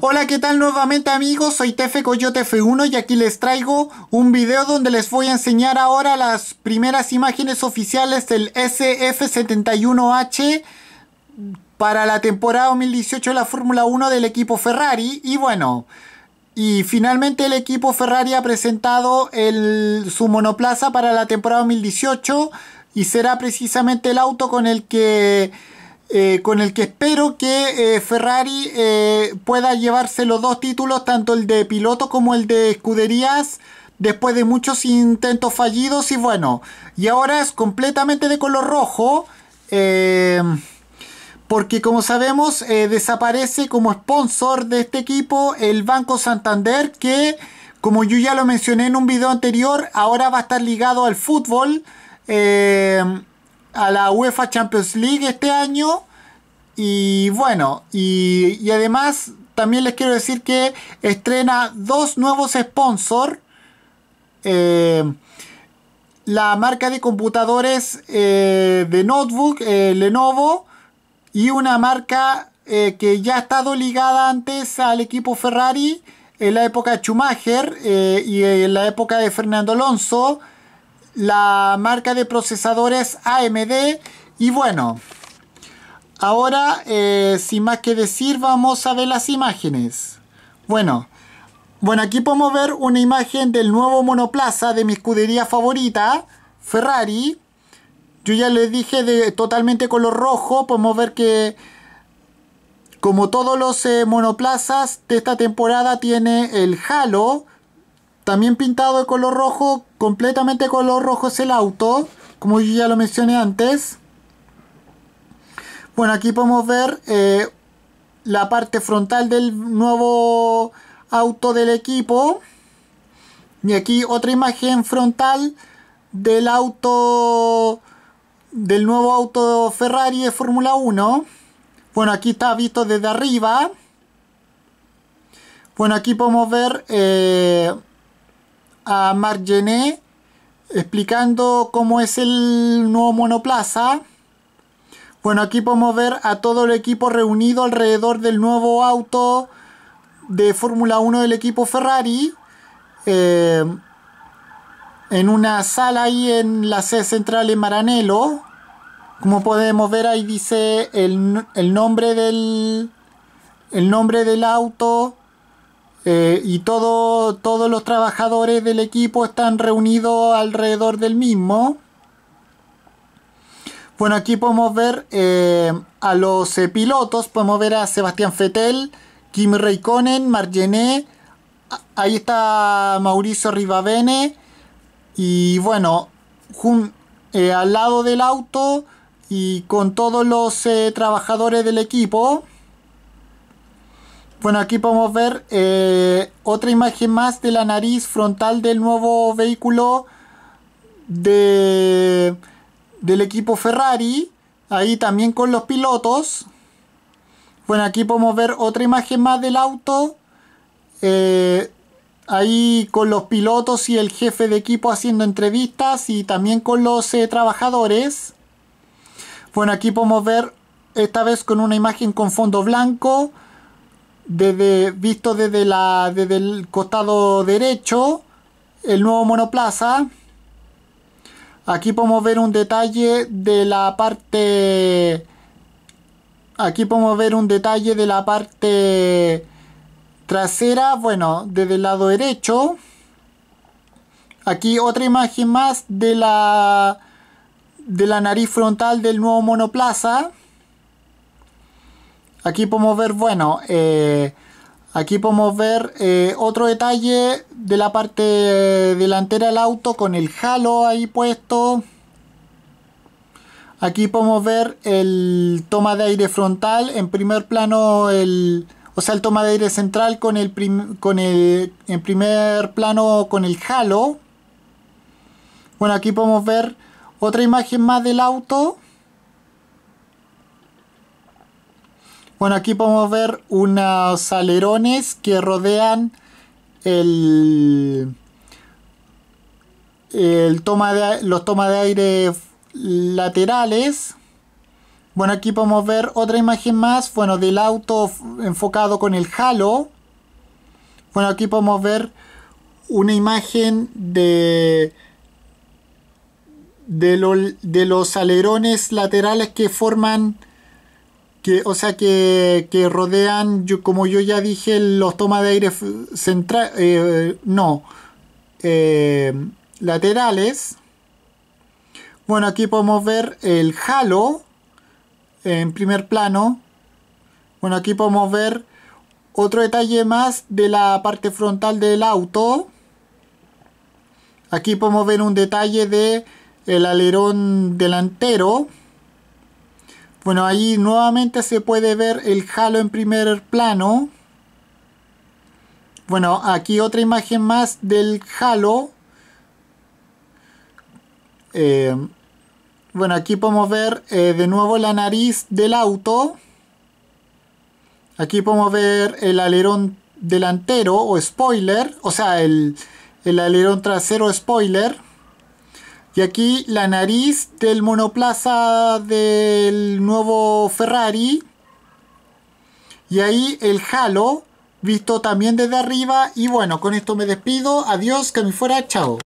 Hola, ¿qué tal nuevamente amigos? Soy Tefe Coyote F1 y aquí les traigo un video donde les voy a enseñar ahora las primeras imágenes oficiales del SF71H para la temporada 2018 de la Fórmula 1 del equipo Ferrari y bueno... Y finalmente el equipo Ferrari ha presentado su monoplaza para la temporada 2018 y será precisamente el auto con el que eh, con el que espero que eh, Ferrari eh, pueda llevarse los dos títulos, tanto el de piloto como el de escuderías, después de muchos intentos fallidos y bueno, y ahora es completamente de color rojo. porque como sabemos desaparece como sponsor de este equipo el Banco Santander que como yo ya lo mencioné en un video anterior ahora va a estar ligado al fútbol a la UEFA Champions League este año y bueno, y, además también les quiero decir que estrena dos nuevos sponsors. Eh, la marca de computadores eh, de notebook, eh, Lenovo, y una marca que ya ha estado ligada antes al equipo Ferrari en la época de Schumacher y en la época de Fernando Alonso, la marca de procesadores AMD, y bueno, Ahora, eh, sin más que decir, vamos a ver las imágenes. Bueno, bueno, aquí podemos ver una imagen del nuevo monoplaza de mi escudería favorita, Ferrari. Yo ya les dije de totalmente color rojo, podemos ver que como todos los eh, monoplazas de esta temporada tiene el halo, también pintado de color rojo, completamente color rojo es el auto, como yo ya lo mencioné antes. Bueno, aquí podemos ver eh, la parte frontal del nuevo auto del equipo. Y aquí otra imagen frontal del auto del nuevo auto Ferrari de Fórmula 1. Bueno, aquí está visto desde arriba. Bueno, aquí podemos ver eh, a Marc explicando cómo es el nuevo monoplaza. Bueno, aquí podemos ver a todo el equipo reunido alrededor del nuevo auto de Fórmula 1 del equipo Ferrari. Eh, en una sala ahí en la sede central en Maranelo. Como podemos ver ahí dice el, nombre del el nombre del auto eh, y todo, todos los trabajadores del equipo están reunidos alrededor del mismo. Bueno, aquí podemos ver eh, a los eh, pilotos, podemos ver a Sebastián Fettel, Kim Raikkonen, Margené, ah, ahí está Mauricio Rivavene y bueno, eh, al lado del auto y con todos los trabajadores del equipo. Bueno, aquí podemos ver otra imagen más de la nariz frontal del nuevo vehículo de del equipo Ferrari. Ahí también con los pilotos. Bueno, aquí podemos ver otra imagen más del auto. Eh, ahí con los pilotos y el jefe de equipo haciendo entrevistas y también con los eh, trabajadores. Bueno, aquí podemos ver esta vez con una imagen con fondo blanco, desde, visto desde, la, desde el costado derecho, el nuevo monoplaza. Aquí podemos ver un detalle de la parte... Aquí podemos ver un detalle de la parte trasera, bueno, desde el lado derecho. Aquí otra imagen más de la, de la nariz frontal del nuevo monoplaza. Aquí podemos ver, bueno, eh, Aquí podemos ver eh, otro detalle de la parte delantera del auto con el halo ahí puesto. Aquí podemos ver el toma de aire frontal. En primer plano, el, o sea, el toma de aire central con el, en primer plano con el halo. Bueno, aquí podemos ver otra imagen más del auto. Bueno, aquí podemos ver unos alerones que rodean el, el toma de, los tomas de aire laterales. Bueno, aquí podemos ver otra imagen más, bueno, del auto enfocado con el halo. Bueno, aquí podemos ver una imagen de, de, de los alerones laterales que forman o sea, que, rodean, como yo ya dije, los tomas de aire central, eh, no, eh, laterales. Bueno, aquí podemos ver el halo en primer plano. Bueno, aquí podemos ver otro detalle más de la parte frontal del auto. Aquí podemos ver un detalle de el alerón delantero. Bueno, ahí nuevamente se puede ver el halo en primer plano. Bueno, aquí otra imagen más del halo. Eh, bueno, aquí podemos ver eh, de nuevo la nariz del auto. Aquí podemos ver el alerón delantero o spoiler, o sea, el, el alerón trasero spoiler. Y aquí la nariz del monoplaza del nuevo Ferrari. Y ahí el halo, visto también desde arriba. Y bueno, con esto me despido. Adiós, que me fuera, chao.